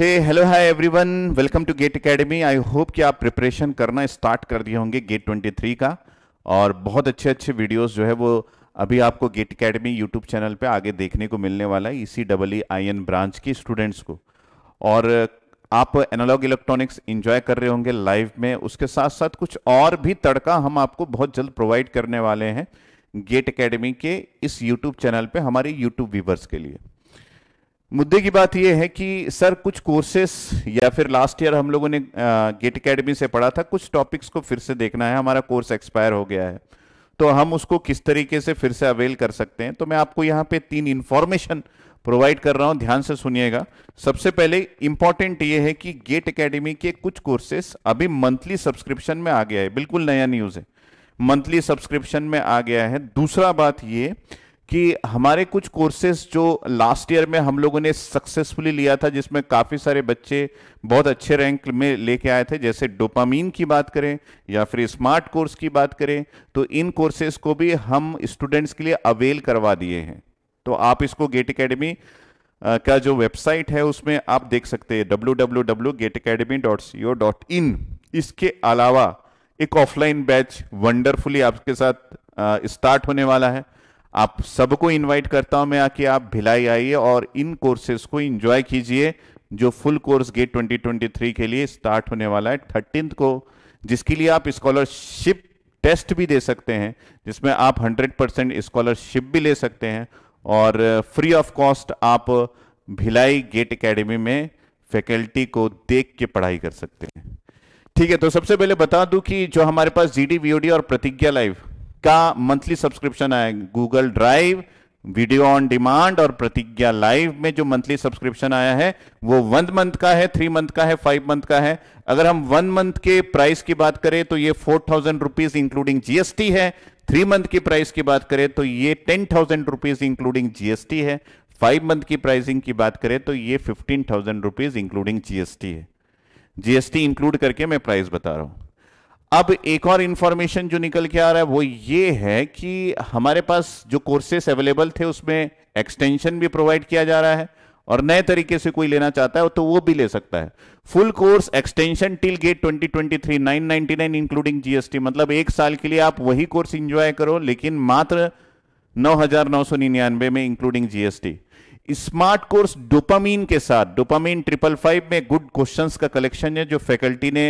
hey hello hi everyone welcome to GATE academy I hope कि आप preparation करना start कर दिए होंगे गेट 23 का और बहुत अच्छे अच्छे वीडियोस जो है वो अभी आपको गेट एकेडमी यूट्यूब चैनल पे आगे देखने को मिलने वाला है E C double E I N branch के स्टूडेंट्स को और आप एनालॉग इलेक्ट्रॉनिक्स इंजॉय कर रहे होंगे लाइव में उसके साथ साथ कुछ और भी तड़का हम आपको बहुत जल्द प्रोवाइड करने वाले हैं गेट अकेडमी के इस यूट्यूब चैनल पर हमारे यूट्यूब व्यूवर्स के लिए मुद्दे की बात यह है कि सर कुछ कोर्सेस या फिर लास्ट ईयर हम लोगों ने गेट एकेडमी से पढ़ा था कुछ टॉपिक्स को फिर से देखना है हमारा कोर्स एक्सपायर हो गया है तो हम उसको किस तरीके से फिर से अवेल कर सकते हैं तो मैं आपको यहाँ पे तीन इन्फॉर्मेशन प्रोवाइड कर रहा हूँ ध्यान से सुनिएगा सबसे पहले इंपॉर्टेंट ये है कि गेट अकेडमी के कुछ कोर्सेस अभी मंथली सब्सक्रिप्शन में आ गया है बिल्कुल नया न्यूज़ है मंथली सब्सक्रिप्शन में आ गया है दूसरा बात ये कि हमारे कुछ कोर्सेज जो लास्ट ईयर में हम लोगों ने सक्सेसफुली लिया था जिसमें काफ़ी सारे बच्चे बहुत अच्छे रैंक में लेके आए थे जैसे डोपामीन की बात करें या फिर स्मार्ट कोर्स की बात करें तो इन कोर्सेज को भी हम स्टूडेंट्स के लिए अवेल करवा दिए हैं तो आप इसको गेट अकेडमी का जो वेबसाइट है उसमें आप देख सकते हैं डब्ल्यू इसके अलावा एक ऑफलाइन बैच वंडरफुली आपके साथ स्टार्ट होने वाला है आप सबको इनवाइट करता हूं मैं आके आप भिलाई आइए और इन कोर्सेज को एंजॉय कीजिए जो फुल कोर्स गेट 2023 के लिए स्टार्ट होने वाला है थर्टीन को जिसके लिए आप स्कॉलरशिप टेस्ट भी दे सकते हैं जिसमें आप 100 परसेंट स्कॉलरशिप भी ले सकते हैं और फ्री ऑफ कॉस्ट आप भिलाई गेट एकेडमी में फैकल्टी को देख के पढ़ाई कर सकते हैं ठीक है तो सबसे पहले बता दूं कि जो हमारे पास जीडी वीओडी और प्रतिज्ञा लाइव का मंथली सब्सक्रिप्शन है Google drive video on demand और प्रतिज्ञा लाइव में जो मंथली सब्सक्रिप्शन आया है वो वन मंथ का है थ्री मंथ का है फाइव मंथ का है अगर हम वन मंथ के प्राइस की बात करें तो ये four thousand rupees including GST है थ्री मंथ की प्राइस की बात करें तो ये ten thousand rupees including GST है फाइव मंथ की प्राइसिंग की बात करें तो ये fifteen thousand rupees including GST है जीएसटी इंक्लूड करके मैं प्राइस बता रहा हूं अब एक और इंफॉर्मेशन जो निकल के आ रहा है वो ये है कि हमारे पास जो कोर्सेस अवेलेबल थे उसमें एक्सटेंशन भी प्रोवाइड किया जा रहा है और नए तरीके से कोई लेना चाहता है तो वो भी ले सकता है full course extension till GATE 2023 999 including GST मतलब एक साल के लिए आप वही कोर्स इंजॉय करो लेकिन मात्र नौ में including GST smart course dopamine के साथ डोपामीन ट्रिपल फाइव में गुड क्वेश्चंस का कलेक्शन है जो फैकल्टी ने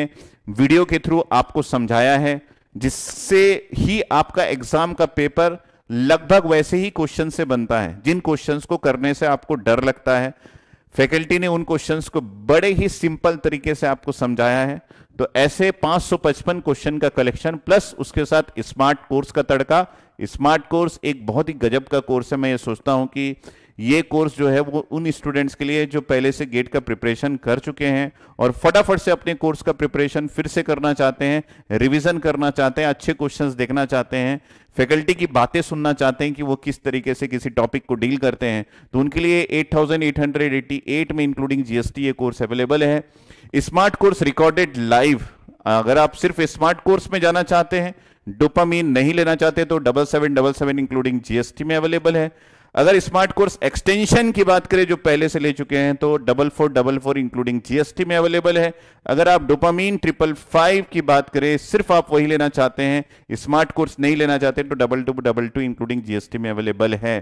वीडियो के थ्रू आपको समझाया है जिससे ही आपका एग्जाम का पेपर लगभग वैसे ही क्वेश्चन से बनता है जिन क्वेश्चंस को करने से आपको डर लगता है फैकल्टी ने उन क्वेश्चंस को बड़े ही सिंपल तरीके से आपको समझाया है तो ऐसे 555 क्वेश्चन का कलेक्शन प्लस उसके साथ स्मार्ट कोर्स का तड़का स्मार्ट कोर्स एक बहुत ही गजब का कोर्स है मैं ये सोचता हूं कि ये कोर्स जो है वो उन स्टूडेंट्स के लिए जो पहले से गेट का प्रिपरेशन कर चुके हैं और फटाफट से अपने कोर्स का प्रिपरेशन फिर से करना चाहते हैं रिविजन करना चाहते हैं अच्छे क्वेश्चंस देखना चाहते हैं फैकल्टी की बातें सुनना चाहते हैं कि वो किस तरीके से किसी टॉपिक को डील करते हैं तो उनके लिए एट में इंक्लूडिंग जीएसटी ये कोर्स अवेलेबल है स्मार्ट कोर्स रिकॉर्डेड लाइव अगर आप सिर्फ स्मार्ट कोर्स में जाना चाहते हैं डोपामीन नहीं लेना चाहते तो double seven double seven including GST में अवेलेबल है अगर स्मार्ट कोर्स एक्सटेंशन की बात करें जो पहले से ले चुके हैं तो double four double four including GST में अवेलेबल है अगर आप डोपामीन ट्रिपल फाइव की बात करें सिर्फ आप वही लेना चाहते हैं स्मार्ट कोर्स नहीं लेना चाहते तो double two double two including GST में अवेलेबल है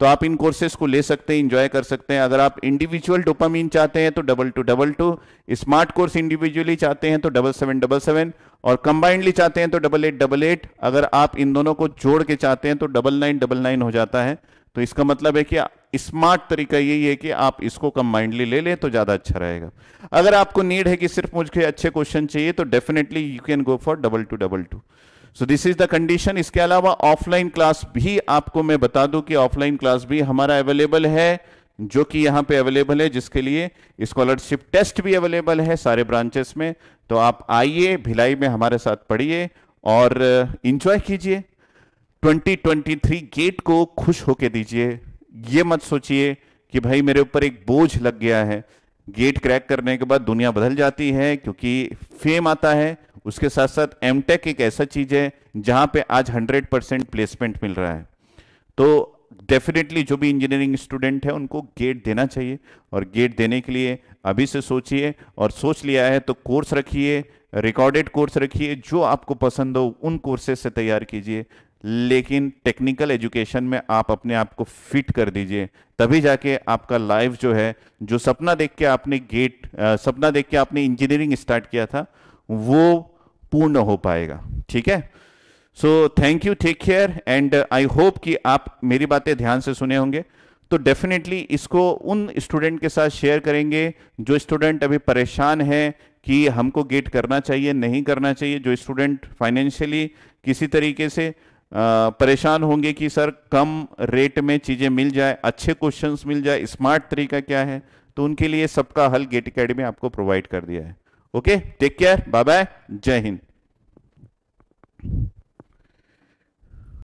तो आप इन कोर्सेज को ले सकते हैं इंजॉय कर सकते हैं अगर आप इंडिविजुअल डोपामीन चाहते हैं तो double two double two smart course individually चाहते हैं तो डबल सेवन डबल सेवन और कंबाइंडली चाहते हैं तो डबल एट डबल एट अगर आप इन दोनों को जोड़ के चाहते हैं तो डबल नाइन डबल नाइन हो जाता है तो इसका मतलब है कि स्मार्ट तरीका यही है कि आप इसको कंबाइंडली ले लें तो ज़्यादा अच्छा रहेगा अगर आपको नीड है कि सिर्फ मुझे अच्छे क्वेश्चन चाहिए तो definitely you can go for double two double two so this is the condition इसके अलावा ऑफलाइन क्लास भी आपको मैं बता दूं कि ऑफलाइन क्लास भी हमारा अवेलेबल है जो कि यहां पे अवेलेबल है जिसके लिए स्कॉलरशिप टेस्ट भी अवेलेबल है सारे ब्रांचेस में तो आप आइए भिलाई में हमारे साथ पढ़िए और इंजॉय कीजिए 2023 गेट को खुश होके दीजिए ये मत सोचिए कि भाई मेरे ऊपर एक बोझ लग गया है गेट क्रैक करने के बाद दुनिया बदल जाती है क्योंकि फेम आता है उसके साथ साथ एम एक ऐसा चीज है जहां पे आज 100 परसेंट प्लेसमेंट मिल रहा है तो डेफिनेटली जो भी इंजीनियरिंग स्टूडेंट है उनको गेट देना चाहिए और गेट देने के लिए अभी से सोचिए और सोच लिया है तो कोर्स रखिए रिकॉर्डेड कोर्स रखिए जो आपको पसंद हो उन कोर्सेज से तैयार कीजिए लेकिन टेक्निकल एजुकेशन में आप अपने आप को फिट कर दीजिए तभी जाके आपका लाइफ जो है जो सपना देख के आपने गेट आ, सपना देख के आपने इंजीनियरिंग स्टार्ट किया था वो पूर्ण हो पाएगा ठीक है so thank you take care and I hope कि आप मेरी बातें ध्यान से सुने होंगे तो डेफिनेटली इसको उन स्टूडेंट के साथ शेयर करेंगे जो स्टूडेंट अभी परेशान है कि हमको गेट करना चाहिए नहीं करना चाहिए जो स्टूडेंट फाइनेंशियली किसी तरीके से परेशान होंगे कि सर कम रेट में चीज़ें मिल जाए अच्छे क्वेश्चंस मिल जाए स्मार्ट तरीका क्या है तो उनके लिए सबका हल गेट अकेडमी आपको प्रोवाइड कर दिया है okay take care bye bye जय हिंद